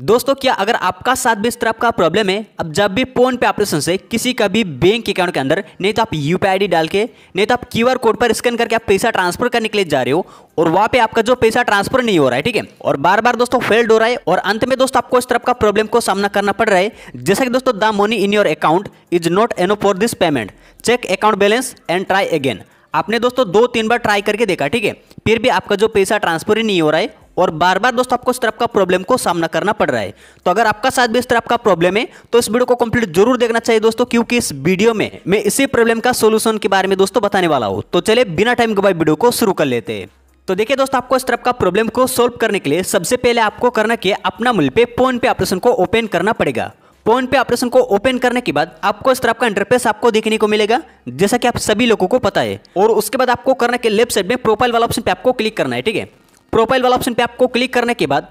दोस्तों क्या अगर आपका साथ भी इस तरह का प्रॉब्लम है अब जब भी फोन पे ऑपरेशन से किसी का भी बैंक अकाउंट के अंदर नहीं तो आप यू पी डाल के नहीं तो आप क्यू कोड पर स्कैन करके आप पैसा ट्रांसफर करने के लिए जा रहे हो और वहाँ पे आपका जो पैसा ट्रांसफर नहीं हो रहा है ठीक है और बार बार दोस्तों फेल्ड हो रहा है और अंत में दोस्तों आपको इस तरफ का प्रॉब्लम को सामना करना पड़ रहा है जैसा कि दोस्तों the money in your account is not enough for this payment check account balance and try again आपने दोस्तों दो तीन बार ट्राई करके देखा ठीक है फिर भी आपका जो पैसा ट्रांसफर ही नहीं हो रहा है और बार बार दोस्तों आपको इस तरफ का प्रॉब्लम को सामना करना पड़ रहा है तो अगर आपका साथ भी इस तरफ का प्रॉब्लम है तो इस वीडियो को कंप्लीट जरूर देखना चाहिए दोस्तों क्योंकि इस वीडियो में मैं इसी प्रॉब्लम का सोल्यूशन के बारे में दोस्तों बताने वाला हूँ तो चले बिना टाइम बाद वीडियो को शुरू कर लेते हैं तो देखिए दोस्तों आपको इस तरफ का प्रॉब्लम को सोल्व करने के लिए सबसे पहले आपको करना कि अपना मूल पे फोन पे ऑपरेशन को ओपन करना पड़ेगा फोन पे ऑपरेशन को ओपन करने के बाद आपको इस तरफ का इंटरफेस आपको देखने को मिलेगा जैसा कि आप सभी लोगों को पता है और उसके बाद आपको करना के लेफ्ट साइड में प्रोफाइल वाला ऑप्शन पे आपको क्लिक करना है ठीक है प्रोफाइल वाला ऑप्शन पे आपको क्लिक करने के बाद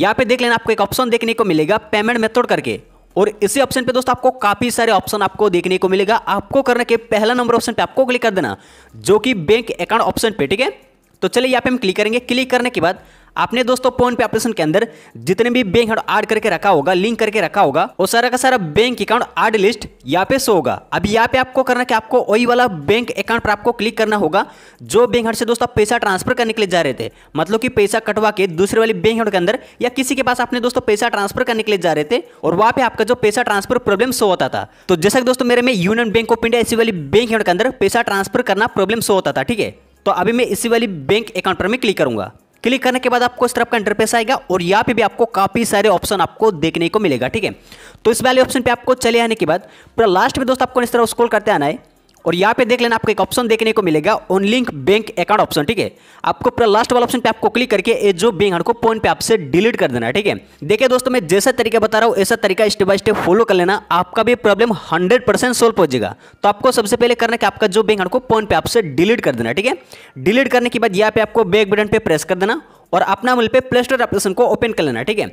यहाँ पे देख लेना आपको एक ऑप्शन देखने को मिलेगा पेमेंट मेथड करके और इसी ऑप्शन पे दोस्तों आपको काफ़ी सारे ऑप्शन आपको देखने को मिलेगा आपको करने के पहला नंबर ऑप्शन पे आपको क्लिक कर देना जो कि बैंक अकाउंट ऑप्शन पे ठीक है तो चलिए यहाँ पे हम क्लिक करेंगे क्लिक करने के बाद आपने दोस्तों फोन पे ऑपरेशन के अंदर जितने भी बैंक अकाउंट ऐड करके रखा होगा लिंक करके रखा होगा वो सारा का सारा बैंक अकाउंट ऐड लिस्ट यहाँ पे शो होगा अभी यहाँ पे आपको करना कि आपको वही वाला बैंक अकाउंट पर आपको क्लिक करना होगा जो बैंक अकाउंट से दोस्तों पैसा ट्रांसफर करने के लिए जा रहे थे मतलब कि पैसा कटवा के दूसरे वाले बैंक अकाउंट के अंदर या किसी के पास आपने दोस्तों पैसा ट्रांसफर करने के लिए जा रहे थे और वहाँ पे आपका जो पैसा ट्रांसफर प्रॉब्लम शो होता था तो जैसा कि दोस्तों मेरे में यूनियन बैंक ऑफ इंडिया ऐसी वाली बैंक अकाउंट के अंदर पैसा ट्रांसफर करना प्रॉब्लम शो होता था ठीक है तो अभी मैं इसी वाली बैंक अकाउंट पर मैं क्लिक करूंगा क्लिक करने के बाद आपको इस तरफ का इंटरफेस आएगा और यहाँ पे भी आपको काफ़ी सारे ऑप्शन आपको देखने को मिलेगा ठीक है तो इस वाले ऑप्शन पे आपको चले आने के बाद पूरा लास्ट में दोस्तों आपको इस तरह स्कोल करते आना है और यहाँ पे देख लेना आपको एक ऑप्शन देखने को मिलेगा ओनलिंक बैंक अकाउंट ऑप्शन ठीक है आपको पूरा लास्ट वाला ऑप्शन पे आपको क्लिक करके ये जो बैंक अकाउंट को पॉइंट पे आपसे डिलीट कर देना ठीक है देखिए दोस्तों मैं जैसा तरीका बता रहा हूँ ऐसा तरीका स्टेप बाय स्टेप फॉलो कर लेना आपका भी प्रॉब्लम हंड्रेड परसेंट सोल्व हो जाएगा तो आपको सबसे पहले करना कि आपका जो बैंक अकाउंट को पॉइंट पे आपसे डिलीट कर देना ठीक है डिलीट करने के बाद यहाँ पे आपको बैक बटन पे प्रेस कर देना और अपना मूल पर प्ले स्टोर एप्लीकेशन को ओपन कर लेना ठीक है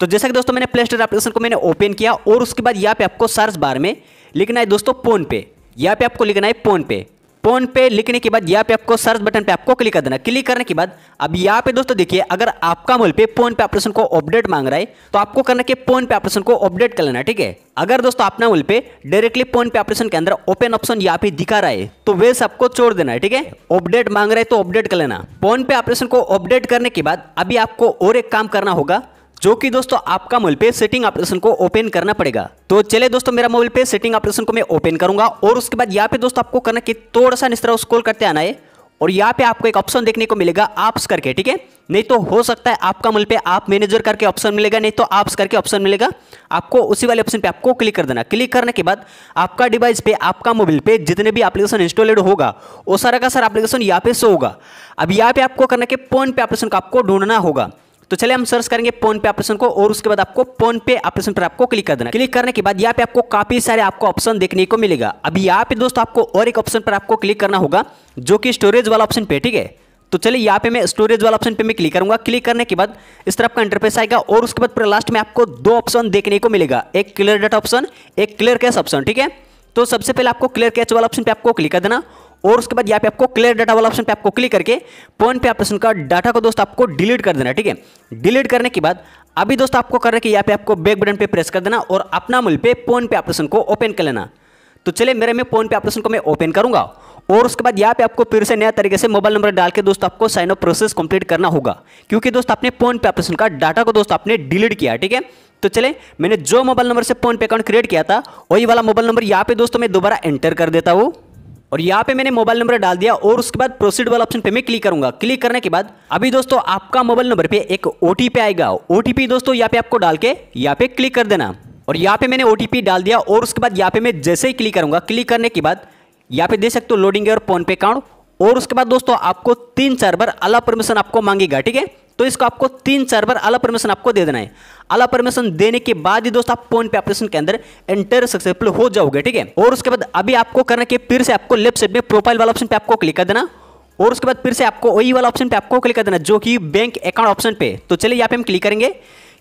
तो जैसा कि दोस्तों मैंने प्ले स्टोर एप्लीकेशन को मैंने ओपन किया और उसके बाद यहाँ पे आपको सर्च बार में लिखना है दोस्तों फोन पे यहाँ पे आपको लिखना है फोन पे फोन पे लिखने के बाद यहाँ पे आपको सर्च बटन पे आपको क्लिक कर देना क्लिक करने के बाद अब यहाँ पे दोस्तों देखिए अगर आपका मोबाइल पे फोन पे ऑपरेशन को अपडेट मांग रहा है तो आपको करना कि फोन पे ऑपरेशन को अपडेट कर लेना ठीक है अगर दोस्तों अपना मोबाइल पे डायरेक्टली फोन पे ऑपरेशन के अंदर ओपन ऑप्शन यहाँ पे दिखा रहा है तो वे सबको छोड़ देना है ठीक है अपडेट मांग रहा है तो अपडेट कर लेना फोन पे ऑपरेशन को अपडेट करने के बाद अभी आपको और एक काम करना होगा जो कि दोस्तों आपका मोबाइल पे सेटिंग ऑपरेशन को ओपन करना पड़ेगा तो चले दोस्तों मेरा मोबाइल पे सेटिंग ऑपरेशन को मैं ओपन करूंगा और उसके बाद यहाँ पे दोस्तों आपको करना कि थोड़ा सा इस तरह स्क्रॉल करते आना है और यहाँ पे आपको एक ऑप्शन देखने को मिलेगा आपस करके ठीक है नहीं तो हो सकता है आपका मोबाइल पे आप मैनेजर करके ऑप्शन मिलेगा नहीं तो आप्स करके ऑप्शन मिलेगा आपको उसी वाले ऑप्शन पे आपको क्लिक कर देना क्लिक करने के बाद आपका डिवाइस पे आपका मोबाइल पे जितने भी एप्लीकेशन इंस्टॉलेड होगा वो सारा का सारा एप्लीकेशन यहाँ पे शो होगा अब यहाँ पे आपको करना के फोन पे एप्लीकेशन को आपको ढूंढना होगा तो चले हम सर्च करेंगे फोन पे ऑपरेशन को और उसके बाद आपको फोन पे ऑपरेशन पर आपको क्लिक कर देना क्लिक करने के बाद यहाँ पे आपको काफी सारे आपको ऑप्शन देखने को मिलेगा अभी यहाँ पे दोस्तों आपको और एक ऑप्शन पर आपको क्लिक करना होगा जो कि स्टोरेज वाला ऑप्शन पे ठीक है तो चलिए यहाँ पे मैं स्टोरेज वाला ऑप्शन पे मैं क्लिक करूंगा क्लिक करने के बाद इस तरह आपका इंटरफेस आएगा और उसके बाद पूरा लास्ट में आपको दो ऑप्शन देखने को मिलेगा एक क्लियर डाटा ऑप्शन एक क्लियर कैश ऑप्शन ठीक है तो सबसे पहले आपको क्लियर कैच वाला ऑप्शन पे आपको क्लिक कर देना और उसके बाद यहाँ पे आपको क्लियर डाटा वाला ऑप्शन पे आपको क्लिक करके फोन पे आप का डाटा को दोस्त आपको डिलीट कर देना ठीक है डिलीट करने के बाद अभी दोस्त आपको रहे कि यहाँ पे आपको बैक बटन पे प्रेस कर देना और अपना मूल पे फोन पे ऑपरेशन को ओपन कर लेना तो चले मेरे में फोन पे ऑपरेशन को मैं ओपन करूंगा और उसके बाद यहाँ पे आपको फिर से नया तरीके से मोबाइल नंबर डाल के दोस्त आपको साइन अप प्रोसेस कंप्लीट करना होगा क्योंकि दोस्त आपने फोन पे ऑपरेशन का डाटा को दोस्त आपने डिलीट किया ठीक है तो चले मैंने जो मोबाइल नंबर से फोन पे अकाउंट क्रिएट किया था वही वाला मोबाइल नंबर यहाँ पे दोस्तों में दोबारा एंटर कर देता हूँ और यहाँ पे मैंने मोबाइल नंबर डाल दिया और उसके बाद प्रोसीड वाला ऑप्शन पे मैं क्लिक करूंगा क्लिक करने के बाद अभी दोस्तों आपका मोबाइल नंबर पे एक ओ आएगा ओ दोस्तों यहाँ पे आपको डाल के यहाँ पे क्लिक कर देना और यहाँ पे मैंने ओ डाल दिया और उसके बाद यहाँ पे मैं जैसे ही क्लिक करूंगा क्लिक करने के बाद यहाँ पे देख सकते हो लोडिंग और फोन पे अकाउंट और उसके बाद दोस्तों आपको तीन चार बार अला परमिशन आपको मांगेगा ठीक है तो इसको आपको तीन चार बार अला परमिशन आपको दे देना है अला परमिशन देने के बाद ही दोस्त आप फोन पे एप्लीकेशन के अंदर एंटर सक्सेसफुल हो जाओगे ठीक है और उसके बाद अभी आपको करना कि फिर से आपको लेफ्ट साइड में प्रोफाइल वाला ऑप्शन पे आपको क्लिक कर देना और उसके बाद फिर से आपको वही वाला ऑप्शन पे आपको क्लिक कर देना जो कि बैंक अकाउंट ऑप्शन पे तो चलिए यहाँ पे हम क्लिक करेंगे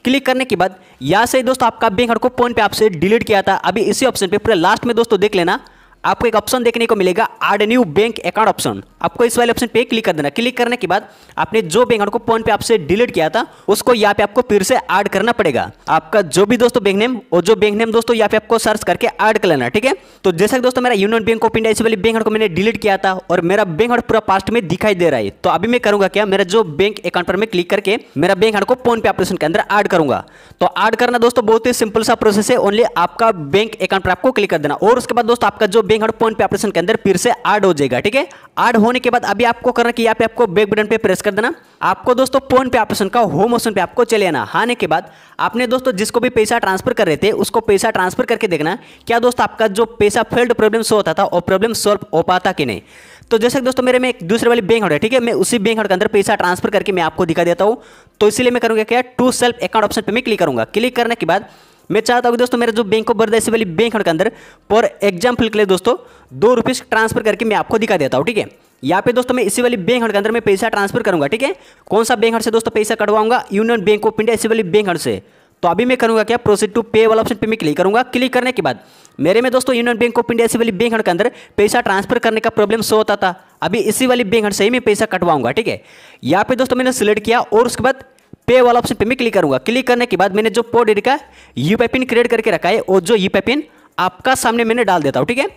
क्लिक करने के बाद यहाँ से दोस्तों आपका बैंक अकाउंट को फोन पे आपसे डिलीट किया था अभी इसी ऑप्शन पे पूरा लास्ट में दोस्तों देख लेना आपको एक ऑप्शन देखने को मिलेगा add new bank account option आपको इस वाले ऑप्शन पे क्लिक कर देना क्लिक करने के बाद आपने जो बैंक अकाउंट को फोन पे आपसे डिलीट किया था उसको यहाँ पे आपको फिर से ऐड करना पड़ेगा आपका जो भी दोस्तों बैंक नेम और जो बैंक नेम दोस्तों यहाँ पे आपको सर्च करके ऐड कर लेना ठीक है तो जैसा कि दोस्तों मेरा यूनियन बैंक ऑफ इंडिया इस वाले बैंक अकाउंट को मैंने डिलीट किया था और मेरा बैंक अकाउंट पूरा पास्ट में दिखाई दे रहा है तो अभी मैं करूंगा क्या मेरा जो बैंक अकाउंट पर मैं क्लिक करके मेरा बैंक अकाउंट को फोन पे ऑपरेशन के अंदर ऐड करूंगा तो ऐड करना दोस्तों बहुत ही सिंपल सा प्रोसेस है ओनली आपका बैंक अकाउंट पर आपको क्लिक कर देना और उसके बाद दोस्तों आपका जो बैंक रिंग और पॉइंट पे ऑपरेशन के अंदर फिर से ऐड हो जाएगा ठीक है ऐड होने के बाद अभी आपको करना कि यहाँ पे आपको बैक बटन पे प्रेस कर देना आपको दोस्तों पॉइंट पे ऑपरेशन का होम ऑप्शन पे आपको चले आना आने के बाद आपने दोस्तों जिसको भी पैसा ट्रांसफर कर रहे थे उसको पैसा ट्रांसफर करके देखना क्या दोस्तों आपका जो पैसा फेल्ड प्रॉब्लम शो होता था वो प्रॉब्लम सॉल्व हो पाता कि नहीं तो जैसे दोस्तों मेरे में एक दूसरे वाली बैंक है ठीक है मैं उसी बैंक के अंदर पैसा ट्रांसफर करके मैं आपको दिखा देता हूँ तो इसलिए मैं करूँगा क्या टू सेल्फ अकाउंट ऑप्शन पर मैं क्लिक करूँगा क्लिक करने के बाद मैं चाहता हूँ दोस्तों मेरा जो बैंक ऑफ बड़ा इससे वाली बैंक के अंदर फॉर एग्जाम्पल के लिए दोस्तों दो रुपीज़ ट्रांसफर करके मैं आपको दिखा देता हूँ ठीक है यहाँ पे दोस्तों मैं इसी वाली बैंक हड़ के अंदर मैं पैसा ट्रांसफर करूंगा ठीक है कौन सा बैंक हड़ से दोस्तों पैसा कटवाऊंगा यूनियन बैंक ऑफ इंडिया इसी वाली बैंक अकाउंट से तो अभी मैं करूंगा क्या प्रोसीड टू पे वाला ऑप्शन पे मैं क्लिक करूंगा क्लिक करने के बाद मेरे में दोस्तों यूनियन बैंक ऑफ इंडिया इसी वाली बैंक हड़ के अंदर पैसा ट्रांसफर करने का प्रॉब्लम शो होता था अभी इसी वाली बैंक अकाउंट से ही मैं पैसा कटवाऊंगा ठीक है यहाँ पे दोस्तों मैंने सिलेक्ट किया और उसके बाद पे वाला ऑप्शन पे मैं क्लिक करूंगा क्लिक करने के बाद मैंने जो पोड का यू पैपिन क्रिएट करके रखा है और जो यू पैपिन आपका सामने मैंने डाल देता हूँ ठीक है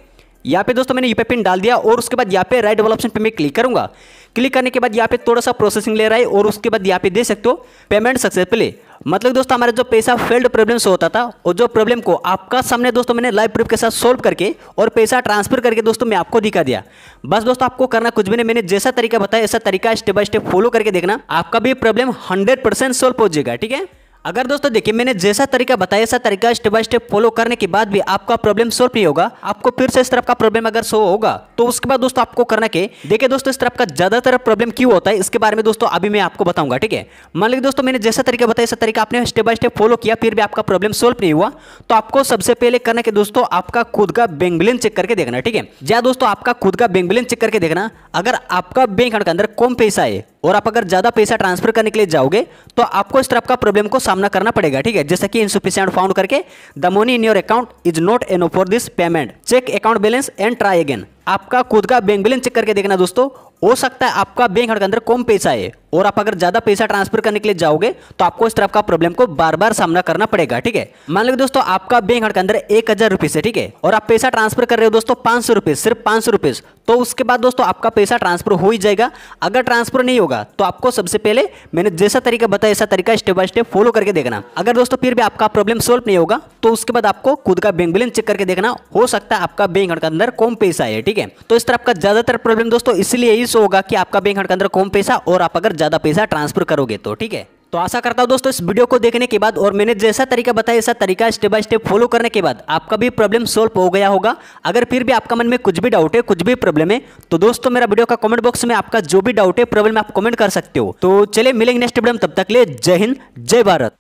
यहाँ पे दोस्तों मैंने यू पे पिन डाल दिया और उसके बाद यहाँ पे राइट वाला ऑप्शन पे मैं क्लिक करूँगा क्लिक करने के बाद यहाँ पे थोड़ा सा प्रोसेसिंग ले रहा है और उसके बाद यहाँ पे दे सकते हो पेमेंट सक्सेसफुली मतलब दोस्तों हमारा जो पैसा फेल्ड प्रॉब्लम से होता था और जो प्रॉब्लम को आपका सामने दोस्तों मैंने लाइव प्रूफ के साथ सोल्व करके और पैसा ट्रांसफर करके दोस्तों मैं आपको दिखा दिया बस दोस्तों आपको करना कुछ भी नहीं मैंने जैसा तरीका बताया ऐसा तरीका स्टेप बाय स्टेप फॉलो करके देखना आपका भी प्रॉब्लम हंड्रेड परसेंट हो जाएगा ठीक है अगर दोस्तों देखिए मैंने जैसा तरीका बताया ऐसा तरीका स्टेप बाय स्टेप फॉलो करने के बाद भी आपका प्रॉब्लम सोल्व नहीं होगा आपको फिर से इस तरफ का प्रॉब्लम अगर सो होगा तो उसके बाद दोस्तों आपको करना के देखिए दोस्तों इस तरफ का ज्यादातर प्रॉब्लम क्यों होता है इसके बारे में दोस्तों अभी मैं आपको बताऊंगा ठीक है मान लीजिए दोस्तों मैंने जैसा तरीका बताया ऐसा तरीका आपने स्टेप बाय स्टेप फॉलो किया फिर भी आपका प्रॉब्लम सोल्व नहीं हुआ तो आपको सबसे पहले करना के दोस्तों आपका खुद का बेंगलिन चेक करके देखना ठीक है या दोस्तों आपका खुद का बेंगलिन चेक करके देखना अगर आपका बैंक अकाउंट के अंदर कम पैसा है और आप अगर ज़्यादा पैसा ट्रांसफर करने के लिए जाओगे तो आपको इस तरफ का प्रॉब्लम को सामना करना पड़ेगा ठीक है जैसे कि इनसुफिशियंट फाउंड करके the money in your account is not enough for this payment check account balance and try again आपका खुद का बैंक बैलेंस चेक करके देखना दोस्तों हो सकता है आपका बैंक अकाउंट के अंदर कम पैसा है और आप अगर ज़्यादा पैसा ट्रांसफर करने के लिए जाओगे तो आपको इस तरफ का प्रॉब्लम को बार बार सामना करना पड़ेगा ठीक है मान लो दोस्तों आपका बैंक अकाउंट के अंदर एक हज़ार रुपीज़ है ठीक है और आप पैसा ट्रांसफर कर रहे हो दोस्तों पांच सौ रुपीज़ सिर्फ पांच सौ रुपीज़ तो उसके बाद दोस्तों आपका पैसा ट्रांसफर हो ही जाएगा अगर ट्रांसफर नहीं होगा तो आपको सबसे पहले मैंने जैसा तरीका बताया ऐसा तरीका स्टेप बाय स्टेप फॉलो करके देखना अगर दोस्तों फिर भी आपका प्रॉब्लम सोल्व नहीं होगा तो उसके बाद आपको खुद का बैंक बैलेंस चेक करके देखना हो सकता है आपका बैंक अकाउंट के अंदर कम पैसा है ठीक ठीक है तो इस तरह का ज़्यादातर प्रॉब्लम दोस्तों इसलिए ही होगा कि आपका बैंक अकाउंट के अंदर कम पैसा और आप अगर ज़्यादा पैसा ट्रांसफर करोगे तो ठीक है तो आशा करता हूँ दोस्तों इस वीडियो को देखने के बाद और मैंने जैसा तरीका बताया ऐसा तरीका स्टेप बाय स्टेप फॉलो करने के बाद आपका भी प्रॉब्लम सॉल्व हो गया होगा अगर फिर भी आपका मन में कुछ भी डाउट है कुछ भी प्रॉब्लम है तो दोस्तों मेरा वीडियो का कमेंट बॉक्स में आपका जो भी डाउट है प्रॉब्लम आप कमेंट कर सकते हो तो चलिए मिलेंगे नेक्स्ट वीडियो में तब तक ले जय हिंद जय भारत